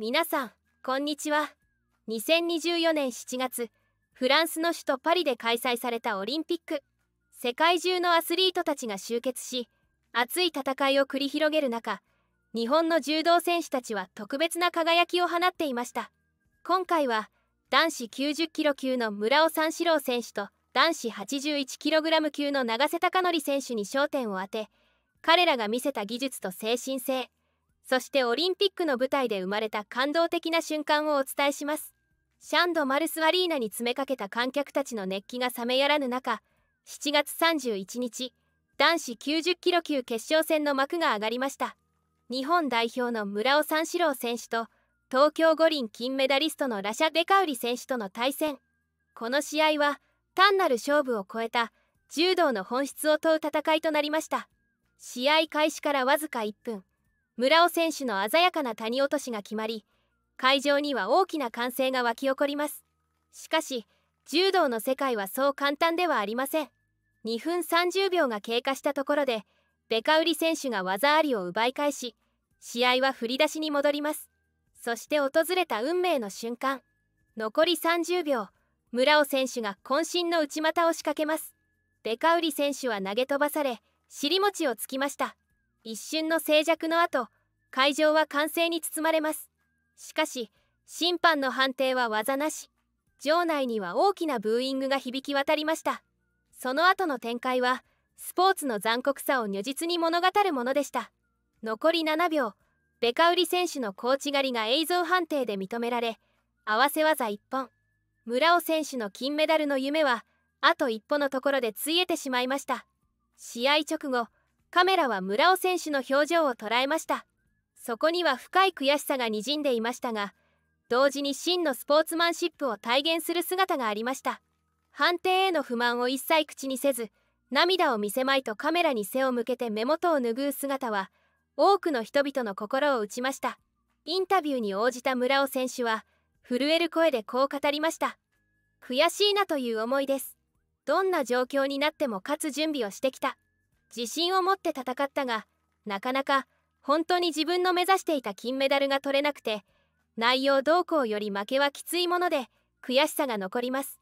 皆さんこんにちは2024年7月フランスの首都パリで開催されたオリンピック世界中のアスリートたちが集結し熱い戦いを繰り広げる中日本の柔道選手たちは特別な輝きを放っていました今回は男子90キロ級の村尾三四郎選手と男子81キログラム級の長瀬貴則選手に焦点を当て彼らが見せた技術と精神性そしてオリンピックの舞台で生まれた感動的な瞬間をお伝えしますシャンド・マルス・アリーナに詰めかけた観客たちの熱気が冷めやらぬ中7月31日男子90キロ級決勝戦の幕が上がりました日本代表の村尾三四郎選手と東京五輪金メダリストのラシャ・デカウリ選手との対戦この試合は単なる勝負を超えた柔道の本質を問う戦いとなりました試合開始からわずか1分村尾選手の鮮やかな谷落としが決まり会場には大きな歓声が沸き起こりますしかし柔道の世界はそう簡単ではありません2分30秒が経過したところでベカウリ選手が技ありを奪い返し試合は振り出しに戻りますそして訪れた運命の瞬間残り30秒村尾選手が渾身の内股を仕掛けますベカウリ選手は投げ飛ばされ尻餅をつきました一瞬の静寂の後会場は歓声に包まれますしかし審判の判定は技なし場内には大きなブーイングが響き渡りましたその後の展開はスポーツの残酷さを如実に物語るものでした残り7秒ベカウリ選手のコーチ狩りが映像判定で認められ合わせ技1本村尾選手の金メダルの夢はあと一歩のところでついえてしまいました試合直後カメラは村尾選手の表情を捉えましたそこには深い悔しさがにじんでいましたが同時に真のスポーツマンシップを体現する姿がありました判定への不満を一切口にせず涙を見せまいとカメラに背を向けて目元を拭う姿は多くの人々の心を打ちましたインタビューに応じた村尾選手は震える声でこう語りました悔しいなという思いですどんな状況になっても勝つ準備をしてきた自信を持って戦ったがなかなか本当に自分の目指していた金メダルが取れなくて内容どうこうより負けはきついもので悔しさが残ります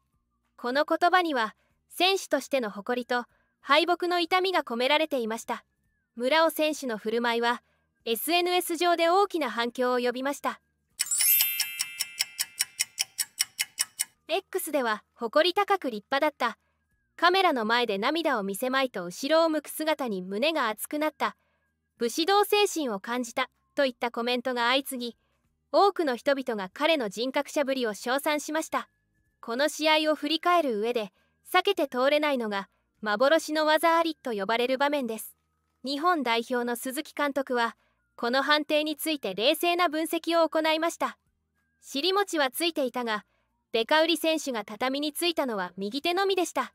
この言葉には選手としての誇りと敗北の痛みが込められていました村尾選手の振る舞いは SNS 上で大きな反響を呼びました X では誇り高く立派だったカメラの前で涙を見せまいと後ろを向く姿に胸が熱くなった武士道精神を感じたといったコメントが相次ぎ多くの人々が彼の人格者ぶりを称賛しましたこの試合を振り返る上で避けて通れないのが幻の技ありと呼ばれる場面です日本代表の鈴木監督はこの判定について冷静な分析を行いました尻餅はついていたがデカウリ選手が畳についたのは右手のみでした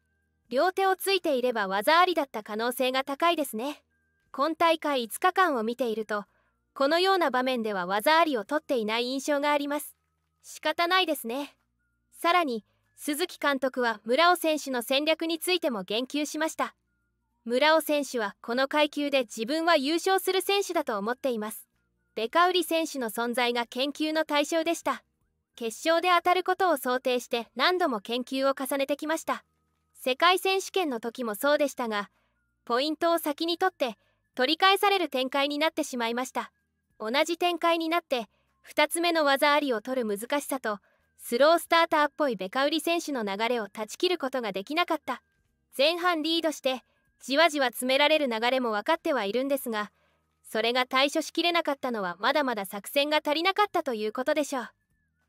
両手をついていれば技ありだった可能性が高いですね今大会5日間を見ているとこのような場面では技ありを取っていない印象があります仕方ないですねさらに鈴木監督は村尾選手の戦略についても言及しました村尾選手はこの階級で自分は優勝する選手だと思っていますベカウリ選手の存在が研究の対象でした決勝で当たることを想定して何度も研究を重ねてきました世界選手権の時もそうでしたがポイントを先に取って取り返される展開になってしまいました同じ展開になって2つ目の技ありを取る難しさとスロースターターっぽいベカウリ選手の流れを断ち切ることができなかった前半リードしてじわじわ詰められる流れも分かってはいるんですがそれが対処しきれなかったのはまだまだ作戦が足りなかったということでしょう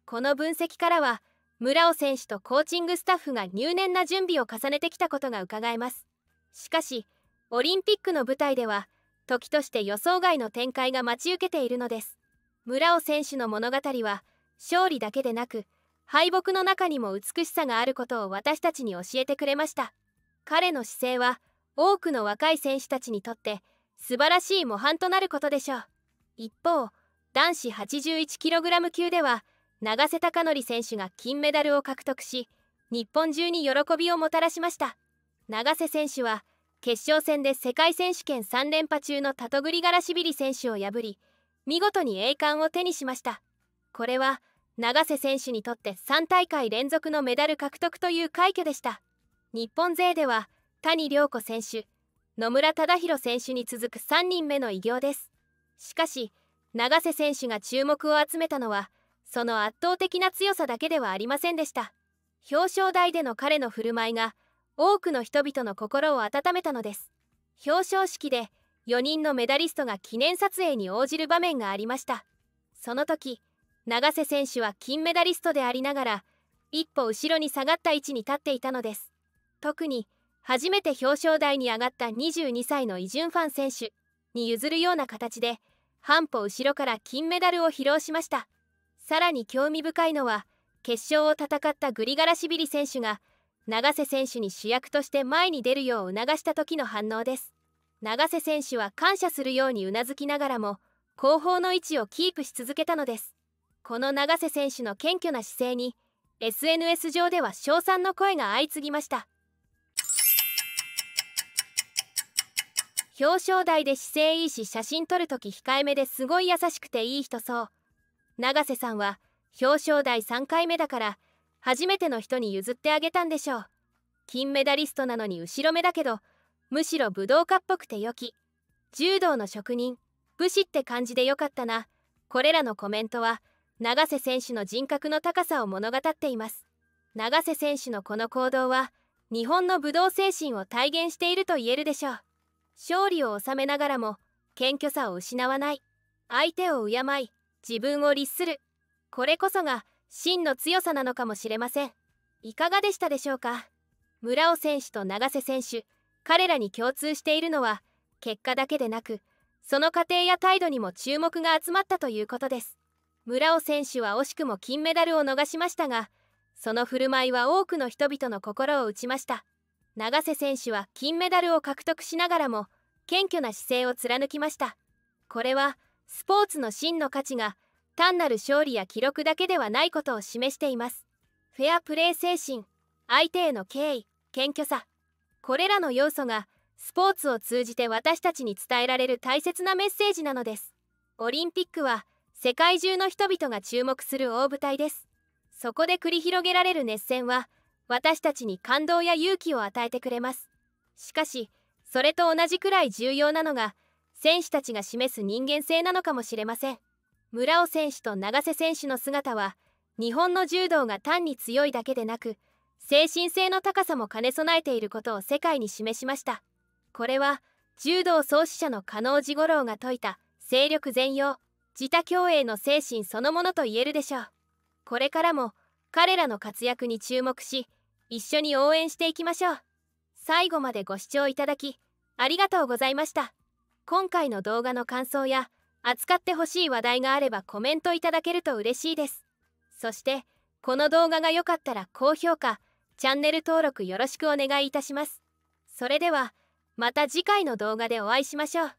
この分析からは村尾選手とコーチングスタッフが入念な準備を重ねてきたことがうかがえますしかしオリンピックの舞台では時として予想外の展開が待ち受けているのです村尾選手の物語は勝利だけでなく敗北の中にも美しさがあることを私たちに教えてくれました彼の姿勢は多くの若い選手たちにとって素晴らしい模範となることでしょう一方男子 81kg 級では永瀬貴則選手が金メダルを獲得し日本中に喜びをもたらしました永瀬選手は決勝戦で世界選手権3連覇中のタトグリガラシビリ選手を破り見事に栄冠を手にしましたこれは永瀬選手にとって3大会連続のメダル獲得という快挙でした日本勢では谷亮子選手野村忠宏選手に続く3人目の偉業ですしかし永瀬選手が注目を集めたのはその圧倒的な強さだけではありませんでした表彰台での彼の振る舞いが多くの人々の心を温めたのです表彰式で4人のメダリストが記念撮影に応じる場面がありましたその時永瀬選手は金メダリストでありながら一歩後ろに下がった位置に立っていたのです特に初めて表彰台に上がった22歳のイ・ジュンファン選手に譲るような形で半歩後ろから金メダルを披露しましたさらに興味深いのは決勝を戦ったグリガラシビリ選手が永瀬選手に主役として前に出るよう促した時の反応です永瀬選手は感謝するようにうなずきながらも後方の位置をキープし続けたのですこの永瀬選手の謙虚な姿勢に SNS 上では称賛の声が相次ぎました表彰台で姿勢いいし写真撮るとき控えめですごい優しくていい人そう永瀬さんは表彰台3回目だから初めての人に譲ってあげたんでしょう金メダリストなのに後ろめだけどむしろ武道家っぽくて良き柔道の職人武士って感じでよかったなこれらのコメントは永瀬選手の人格の高さを物語っています永瀬選手のこの行動は日本の武道精神を体現していると言えるでしょう勝利を収めながらも謙虚さを失わない相手を敬い自分を律するこれこそが真の強さなのかもしれませんいかがでしたでしょうか村尾選手と永瀬選手彼らに共通しているのは結果だけでなくその過程や態度にも注目が集まったということです村尾選手は惜しくも金メダルを逃しましたがその振る舞いは多くの人々の心を打ちました永瀬選手は金メダルを獲得しながらも謙虚な姿勢を貫きましたこれはスポーツの真の価値が単なる勝利や記録だけではないことを示していますフェアプレー精神相手への敬意謙虚さこれらの要素がスポーツを通じて私たちに伝えられる大切なメッセージなのですオリンピックは世界中の人々が注目する大舞台ですそこで繰り広げられる熱戦は私たちに感動や勇気を与えてくれますしかしそれと同じくらい重要なのが選手たちが示す人間性なのかもしれません村尾選手と永瀬選手の姿は日本の柔道が単に強いだけでなく精神性の高さも兼ね備えていることを世界に示しましたこれは柔道創始者の加納治五郎が説いた勢力全容自他共栄の精神そのものと言えるでしょうこれからも彼らの活躍に注目し一緒に応援していきましょう最後までご視聴いただきありがとうございました今回の動画の感想や扱ってほしい話題があればコメントいただけると嬉しいですそしてこの動画が良かったら高評価チャンネル登録よろしくお願いいたしますそれではまた次回の動画でお会いしましょう